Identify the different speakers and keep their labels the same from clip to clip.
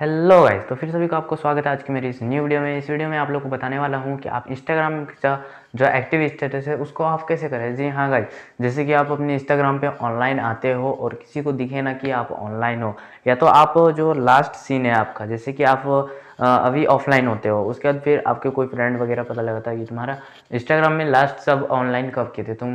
Speaker 1: hello guys तो फिर सभी को आपको स्वागत है आज की मेरी इस न्यू वीडियो में इस वीडियो में आप लोग को बताने वाला हूँ कि आप इंस्टाग्राम का जो एक्टिव स्टेटस है उसको आप कैसे करें जी हाँ गाइस जैसे कि आप अपने इंस्टाग्राम पे ऑनलाइन आते हो और किसी को दिखे ना कि आप ऑनलाइन हो या तो आप जो लास्ट सीन है आपका जैसे कि आप अभी ऑफलाइन होते हो उसके बाद फिर आपके कोई फ्रेंड वगैरह पता लगाता है कि तुम्हारा इंस्टाग्राम में लास्ट सब ऑनलाइन कब किए थे तुम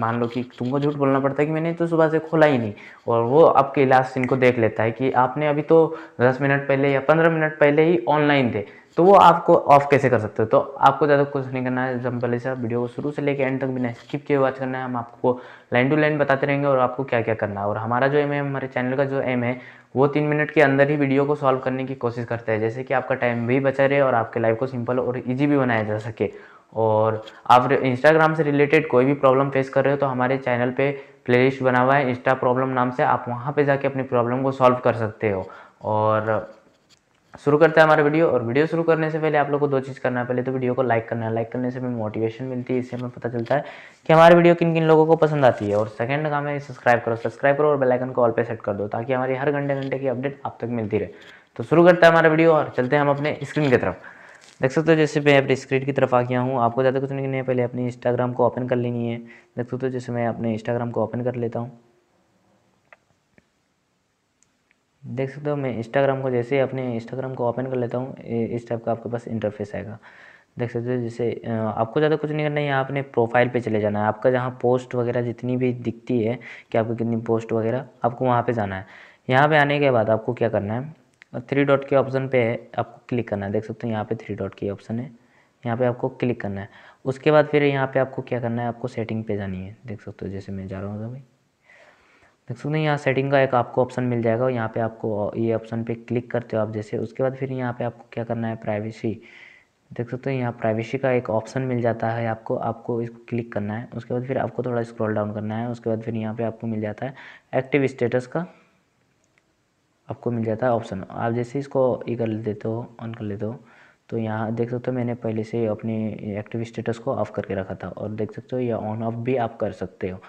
Speaker 1: मान लो कि तुमको झूठ बोलना पड़ता है कि मैंने तो सुबह से खोला ही नहीं और वो आपके लास्ट सीन को देख लेता है कि आपने अभी तो दस मिनट पहले या पंद्रह मिनट पहले ही ऑनलाइन थे तो वो आपको ऑफ कैसे कर सकते हो तो आपको ज़्यादा कुछ नहीं करना है सिंपल ऐसा वीडियो को शुरू से लेकर एंड तक बिना स्किप किए वॉच करना है हम आपको लाइन टू लाइन बताते रहेंगे और आपको क्या क्या करना है और हमारा जो एम है हमारे चैनल का जो एम है वो तीन मिनट के अंदर ही वीडियो को सॉल्व करने की कोशिश करता है जैसे कि आपका टाइम भी बचा रहे और आपके लाइफ को सिंपल और ईजी भी बनाया जा सके और आप इंस्टाग्राम से रिलेटेड कोई भी प्रॉब्लम फेस कर रहे हो तो हमारे चैनल पर प्ले बना हुआ है इंस्टा प्रॉब्लम नाम से आप वहाँ पर जाके अपनी प्रॉब्लम को सॉल्व कर सकते हो और शुरू करते हैं हमारा वीडियो और वीडियो शुरू करने से पहले आप लोग को दो चीज़ करना है पहले तो वीडियो को लाइक करना है लाइक करने से हमें मोटिवेशन मिलती है इससे हमें पता चलता है कि हमारी वीडियो किन किन लोगों को पसंद आती है और सेकंड काम है सब्सक्राइब करो सब्सक्राइब करो और बेलाइकन को ऑल पे सेट कर दो ताकि हमारी हर घंटे घंटे की अपडेट आप तक मिलती रहे तो शुरू करते हैं हमारा वीडियो और चलते हैं हम अपने स्क्रीन की तरफ देख सकते हो जैसे मैं अपनी स्क्रीन की तरफ आ गया हूँ आपको ज़्यादा कुछ नहीं है पहले अपने इंस्टाग्राम को ओपन कर लेनी है देख सकते हो जैसे मैं अपने इंस्टाग्राम को ओपन कर लेता हूँ देख सकते हो मैं इंस्टाग्राम को जैसे अपने इंस्टाग्राम को ओपन कर लेता हूँ इस टाइप का आपके पास इंटरफेस आएगा देख सकते हो जैसे आपको ज़्यादा कुछ नहीं करना है यहाँ अपने प्रोफाइल पे चले जाना है आपका जहाँ पोस्ट वगैरह जितनी भी दिखती है कि आपकी कितनी पोस्ट वगैरह आपको वहाँ पर जाना है यहाँ पर आने के बाद आपको क्या करना है थ्री डॉट के ऑप्शन पर आपको क्लिक करना है देख सकते हो यहाँ पर थ्री डॉट की ऑप्शन है यहाँ पर आपको क्लिक करना है उसके बाद फिर यहाँ पर आपको क्या करना है आपको सेटिंग पे जानी है देख सकते हो जैसे मैं जा रहा हूँ भाई देख सकते हैं यहाँ सेटिंग का एक आपको ऑप्शन मिल जाएगा यहाँ पे आपको ये ऑप्शन पे क्लिक करते हो आप जैसे उसके बाद फिर यहाँ पे आपको क्या करना है प्राइवेसी देख सकते हो यहाँ प्राइवेसी का एक ऑप्शन मिल जाता है आपको आपको इसको क्लिक करना है उसके बाद फिर आपको थोड़ा स्क्रॉल डाउन करना है उसके बाद फिर यहाँ पे आपको मिल जाता है एक्टिव स्टेटस का आपको मिल जाता है ऑप्शन आप जैसे इसको ये कर देते हो ऑन कर लेते हो तो यहाँ देख सकते हो मैंने पहले से अपनी एक्टिव स्टेटस को ऑफ़ करके रखा था और देख सकते हो या ऑन ऑफ भी आप कर सकते हो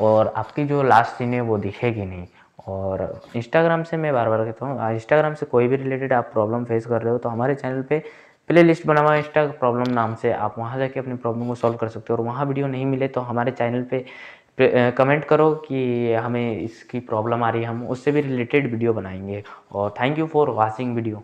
Speaker 1: और आपकी जो लास्ट सीन है वो दिखेगी नहीं और इंस्टाग्राम से मैं बार बार कहता हूँ इंस्टाग्राम से कोई भी रिलेटेड आप प्रॉब्लम फेस कर रहे हो तो हमारे चैनल पे प्ले लिस्ट बना हुआ है इंस्टा प्रॉब्लम नाम से आप वहाँ जाके अपनी प्रॉब्लम को सॉल्व कर सकते हो और वहाँ वीडियो नहीं मिले तो हमारे चैनल पे कमेंट करो कि हमें इसकी प्रॉब्लम आ रही है हम उससे भी रिलेटेड वीडियो बनाएंगे और thank you for watching video